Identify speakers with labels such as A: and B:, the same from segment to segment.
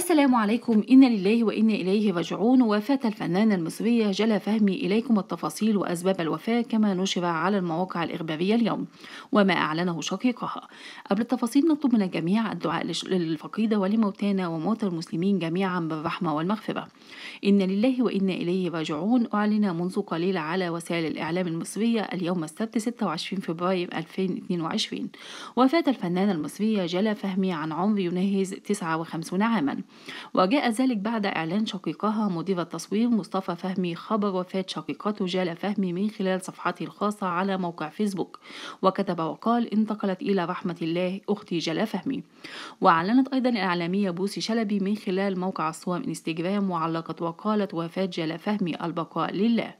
A: السلام عليكم إنا لله وإنا إليه راجعون وفاة الفنانة المصرية جلا فهمي إليكم التفاصيل وأسباب الوفاة كما نشر على المواقع الإخبارية اليوم وما أعلنه شقيقها قبل التفاصيل نطلب من الجميع الدعاء للفقيدة ولموتانا وموتى المسلمين جميعا بالرحمة والمغفرة إنا لله وإنا إليه راجعون أعلن منذ قليل على وسائل الإعلام المصرية اليوم السبت 26 فبراير 2022 وفاة الفنانة المصرية جلا فهمي عن عمر يناهز 59 عاما وجاء ذلك بعد إعلان شقيقها مضيف التصوير مصطفى فهمي خبر وفاة شقيقته جالة فهمي من خلال صفحته الخاصة على موقع فيسبوك وكتب وقال انتقلت إلى رحمة الله أختي جالة فهمي وأعلنت أيضا الإعلامية بوسي شلبي من خلال موقع الصوام انستجرام وعلقت وقالت وفاة جالة فهمي البقاء لله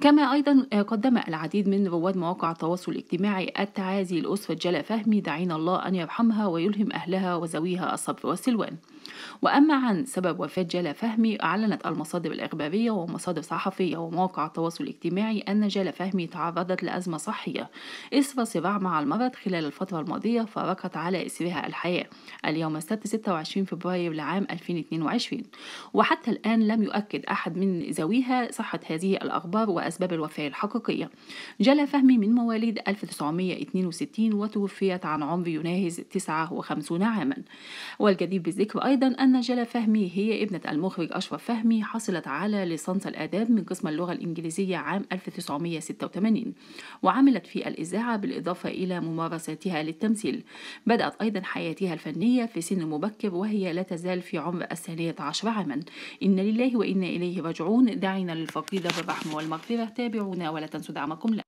A: كما أيضا قدم العديد من رواد مواقع التواصل الاجتماعي التعازي لأسرة جلا فهمي دعينا الله أن يرحمها ويلهم أهلها وزويها الصبر والسلوان وأما عن سبب وفاة جالا فهمي أعلنت المصادر الإخبارية ومصادر صحفية ومواقع التواصل الاجتماعي أن جالا فهمي تعرضت لأزمة صحية إثر صراع مع المرض خلال الفترة الماضية فارقت على إثرها الحياة اليوم السبت 26 فبراير لعام 2022 وحتى الآن لم يؤكد أحد من ذويها صحة هذه الأخبار وأسباب الوفاة الحقيقية جالا فهمي من مواليد 1962 وتوفيت عن عمر يناهز 59 عاما والجدير بالذكر أيضا أيضا أن جلا فهمي هي ابنة المخرج أشرف فهمي حصلت على ليسانس الآداب من قسم اللغة الإنجليزية عام 1986 وعملت في الإذاعة بالإضافة إلى ممارساتها للتمثيل بدأت أيضا حياتها الفنية في سن مبكر وهي لا تزال في عمر الثانية عشر عاما إن لله وإنا إليه راجعون دعينا للفقيدة بالرحمة والمغفرة تابعونا ولا تنسوا دعمكم لنا